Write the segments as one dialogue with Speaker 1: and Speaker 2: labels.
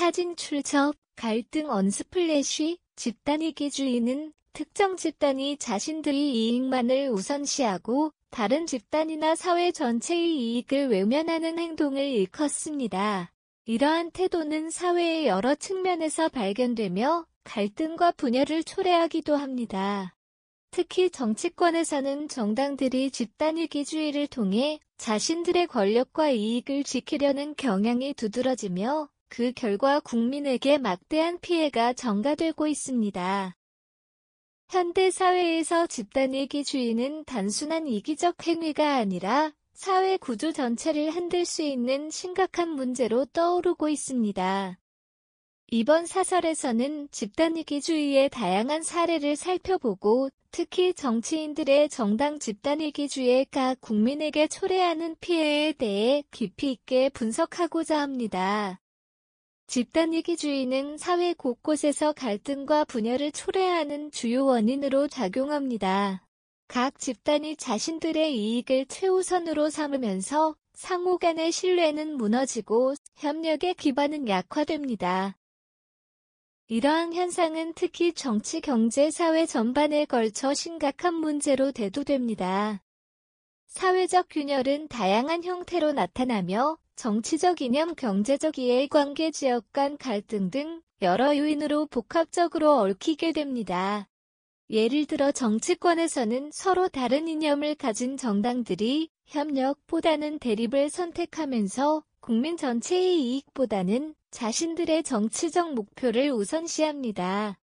Speaker 1: 사진 출처, 갈등 언스플래쉬, 집단이기주의는 특정 집단이 자신들의 이익만을 우선시하고 다른 집단이나 사회 전체의 이익을 외면하는 행동을 일컫습니다. 이러한 태도는 사회의 여러 측면에서 발견되며 갈등과 분열을 초래하기도 합니다. 특히 정치권에서는 정당들이 집단이기주의를 통해 자신들의 권력과 이익을 지키려는 경향이 두드러지며 그 결과 국민에게 막대한 피해가 전가되고 있습니다. 현대 사회에서 집단이기 주의는 단순한 이기적 행위가 아니라 사회 구조 전체를 흔들 수 있는 심각한 문제로 떠오르고 있습니다. 이번 사설에서는 집단이기주의의 다양한 사례를 살펴보고 특히 정치인들의 정당 집단이기주의가 국민에게 초래하는 피해에 대해 깊이 있게 분석하고자 합니다. 집단이기주의는 사회 곳곳에서 갈등과 분열을 초래하는 주요 원인으로 작용합니다. 각 집단이 자신들의 이익을 최우선으로 삼으면서 상호 간의 신뢰는 무너지고 협력의 기반은 약화됩니다. 이러한 현상은 특히 정치, 경제, 사회 전반에 걸쳐 심각한 문제로 대두됩니다. 사회적 균열은 다양한 형태로 나타나며 정치적 이념, 경제적 이해관계, 지역 간 갈등 등 여러 요인으로 복합적으로 얽히게 됩니다. 예를 들어 정치권에서는 서로 다른 이념을 가진 정당들이 협력보다는 대립을 선택하면서 국민 전체의 이익보다는 자신들의 정치적 목표를 우선시합니다.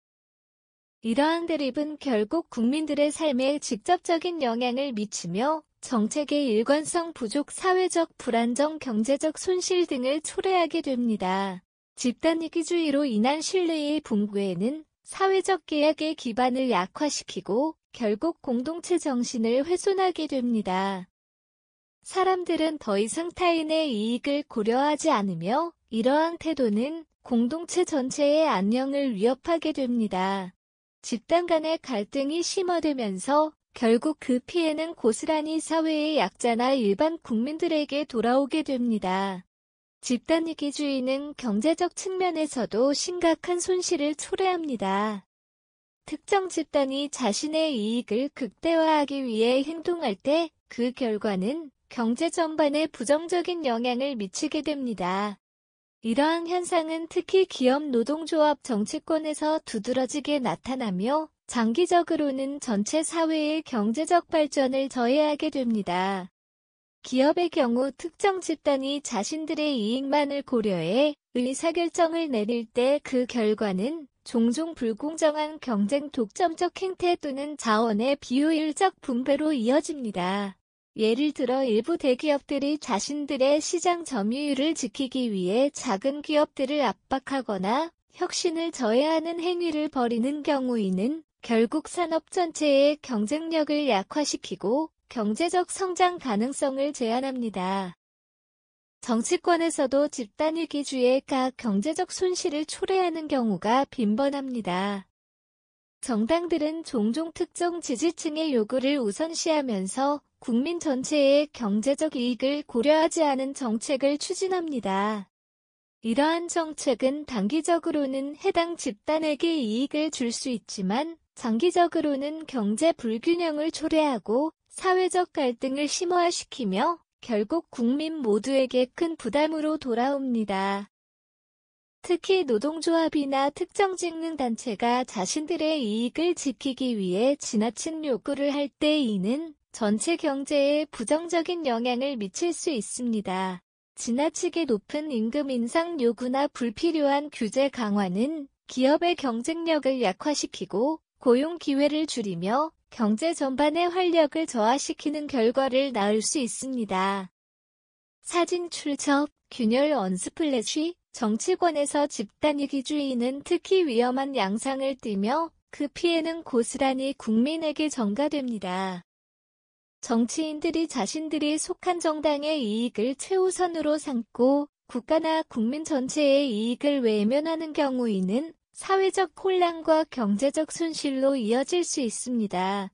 Speaker 1: 이러한 대립은 결국 국민들의 삶에 직접적인 영향을 미치며 정책의 일관성 부족, 사회적 불안정, 경제적 손실 등을 초래하게 됩니다. 집단 이기주의로 인한 신뢰의 붕괴는 에 사회적 계약의 기반을 약화시키고 결국 공동체 정신을 훼손하게 됩니다. 사람들은 더 이상 타인의 이익을 고려하지 않으며 이러한 태도는 공동체 전체의 안녕을 위협하게 됩니다. 집단 간의 갈등이 심화되면서 결국 그 피해는 고스란히 사회의 약자나 일반 국민들에게 돌아오게 됩니다. 집단이기주의는 경제적 측면에서도 심각한 손실을 초래합니다. 특정 집단이 자신의 이익을 극대화하기 위해 행동할 때 그 결과는 경제 전반에 부정적인 영향을 미치게 됩니다. 이러한 현상은 특히 기업 노동조합 정치권에서 두드러지게 나타나며 장기적으로는 전체 사회의 경제적 발전을 저해하게 됩니다. 기업의 경우 특정 집단이 자신들의 이익만을 고려해 의사결정을 내릴 때 그 결과는 종종 불공정한 경쟁 독점적 행태 또는 자원의 비효율적 분배로 이어집니다. 예를 들어 일부 대기업들이 자신들의 시장 점유율을 지키기 위해 작은 기업들을 압박하거나 혁신을 저해하는 행위를 벌이는 경우에는 결국 산업 전체의 경쟁력을 약화시키고 경제적 성장 가능성을 제한합니다. 정치권에서도 집단위기 주의가 경제적 손실을 초래하는 경우가 빈번합니다. 정당들은 종종 특정 지지층의 요구를 우선시하면서 국민 전체의 경제적 이익을 고려하지 않은 정책을 추진합니다. 이러한 정책은 단기적으로는 해당 집단에게 이익을 줄 수 있지만 장기적으로는 경제 불균형을 초래하고 사회적 갈등을 심화시키며 결국 국민 모두에게 큰 부담으로 돌아옵니다. 특히 노동조합이나 특정 직능단체가 자신들의 이익을 지키기 위해 지나친 요구를 할 때 이는 전체 경제에 부정적인 영향을 미칠 수 있습니다. 지나치게 높은 임금 인상 요구나 불필요한 규제 강화는 기업의 경쟁력을 약화시키고 고용 기회를 줄이며 경제 전반의 활력을 저하시키는 결과를 낳을 수 있습니다. 사진 출첩, 균열 언스플래쉬 정치권에서 집단이기주의는 특히 위험한 양상을 띠며 그 피해는 고스란히 국민에게 전가됩니다. 정치인들이 자신들이 속한 정당의 이익을 최우선으로 삼고 국가나 국민 전체의 이익을 외면하는 경우에는 사회적 혼란과 경제적 손실로 이어질 수 있습니다.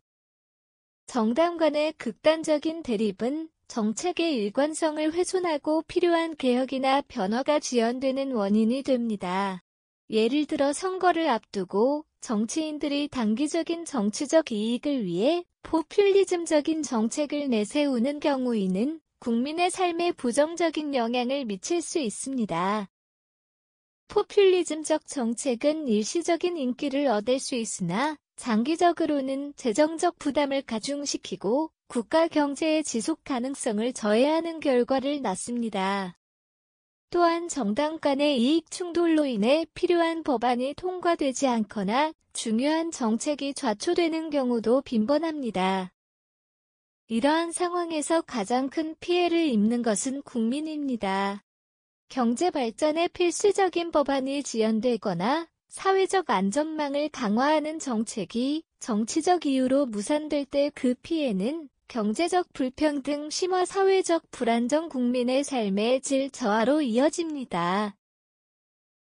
Speaker 1: 정당 간의 극단적인 대립은 정책의 일관성을 훼손하고 필요한 개혁이나 변화가 지연되는 원인이 됩니다. 예를 들어 선거를 앞두고 정치인들이 단기적인 정치적 이익을 위해 포퓰리즘적인 정책을 내세우는 경우에는 국민의 삶에 부정적인 영향을 미칠 수 있습니다. 포퓰리즘적 정책은 일시적인 인기를 얻을 수 있으나 장기적으로는 재정적 부담을 가중시키고 국가 경제의 지속 가능성을 저해하는 결과를 낳습니다. 또한 정당 간의 이익 충돌로 인해 필요한 법안이 통과되지 않거나 중요한 정책이 좌초되는 경우도 빈번합니다. 이러한 상황에서 가장 큰 피해를 입는 것은 국민입니다. 경제 발전에 필수적인 법안이 지연되거나 사회적 안전망을 강화하는 정책이 정치적 이유로 무산될 때 그 피해는 경제적 불평등 심화 사회적 불안정 국민의 삶의 질 저하로 이어집니다.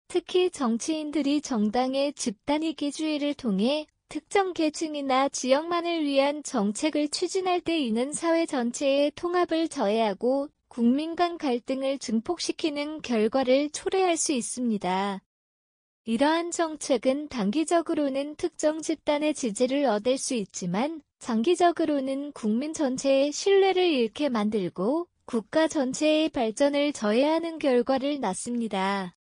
Speaker 1: 특히 정치인들이 정당의 집단이기주의를 통해 특정 계층이나 지역만을 위한 정책을 추진할 때 이는 사회 전체의 통합을 저해하고 국민 간 갈등을 증폭시키는 결과를 초래할 수 있습니다. 이러한 정책은 단기적으로는 특정 집단의 지지를 얻을 수 있지만 장기적으로는 국민 전체의 신뢰를 잃게 만들고 국가 전체의 발전을 저해하는 결과를 낳습니다.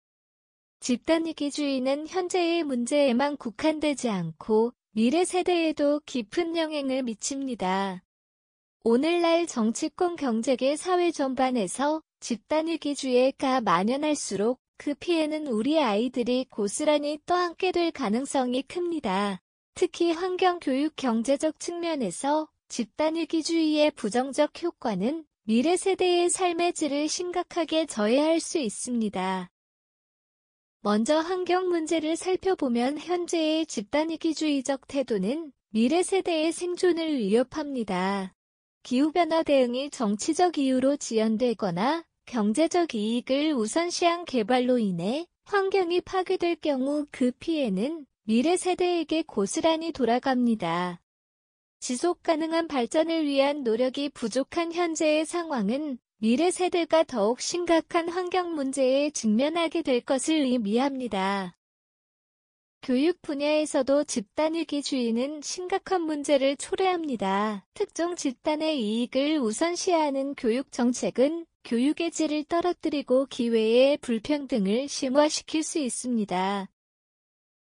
Speaker 1: 집단이기주의는 현재의 문제에만 국한되지 않고 미래 세대에도 깊은 영향을 미칩니다. 오늘날 정치권 경제계 사회 전반에서 집단위기주의가 만연할수록 그 피해는 우리 아이들이 고스란히 떠안게 될 가능성이 큽니다. 특히 환경교육 경제적 측면에서 집단위기주의의 부정적 효과는 미래 세대의 삶의 질을 심각하게 저해할 수 있습니다. 먼저 환경 문제를 살펴보면 현재의 집단위기주의적 태도는 미래 세대의 생존을 위협합니다. 기후변화 대응이 정치적 이유로 지연되거나 경제적 이익을 우선시한 개발로 인해 환경이 파괴될 경우 그 피해는 미래 세대에게 고스란히 돌아갑니다. 지속 가능한 발전을 위한 노력이 부족한 현재의 상황은 미래 세대가 더욱 심각한 환경 문제에 직면하게 될 것을 의미합니다. 교육 분야에서도 집단위기주의는 심각한 문제를 초래합니다. 특정 집단의 이익을 우선시하는 교육 정책은 교육의 질을 떨어뜨리고 기회의 불평등을 심화시킬 수 있습니다.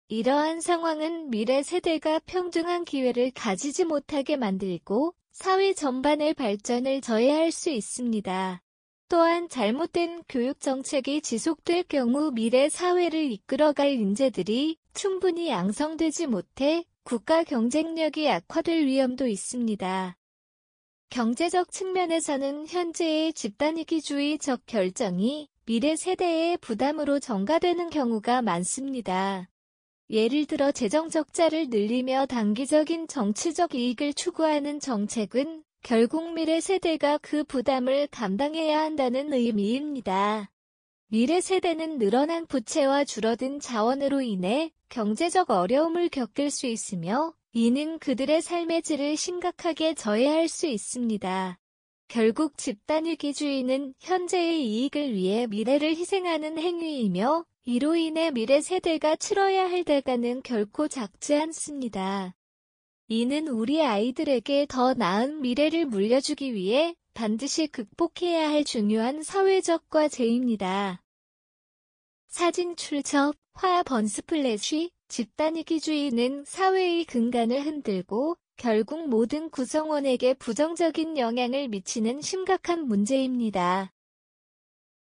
Speaker 1: 이러한 상황은 미래 세대가 평등한 기회를 가지지 못하게 만들고 사회 전반의 발전을 저해할 수 있습니다. 또한 잘못된 교육 정책이 지속될 경우 미래 사회를 이끌어갈 인재들이 충분히 양성되지 못해 국가 경쟁력이 악화될 위험도 있습니다. 경제적 측면에서는 현재의 집단이기주의적 결정이 미래 세대의 부담으로 전가되는 경우가 많습니다. 예를 들어 재정 적자를 늘리며 단기적인 정치적 이익을 추구하는 정책은 결국 미래 세대가 그 부담을 감당해야 한다는 의미입니다. 미래 세대는 늘어난 부채와 줄어든 자원으로 인해 경제적 어려움을 겪을 수 있으며 이는 그들의 삶의 질을 심각하게 저해할 수 있습니다. 결국 집단위기주의는 현재의 이익을 위해 미래를 희생하는 행위이며 이로 인해 미래 세대가 치러야 할 대가는 결코 작지 않습니다. 이는 우리 아이들에게 더 나은 미래를 물려주기 위해 반드시 극복해야 할 중요한 사회적 과제입니다. 사진 출첩, 화번 스플래시, 집단이기주의는 사회의 근간을 흔들고 결국 모든 구성원에게 부정적인 영향을 미치는 심각한 문제입니다.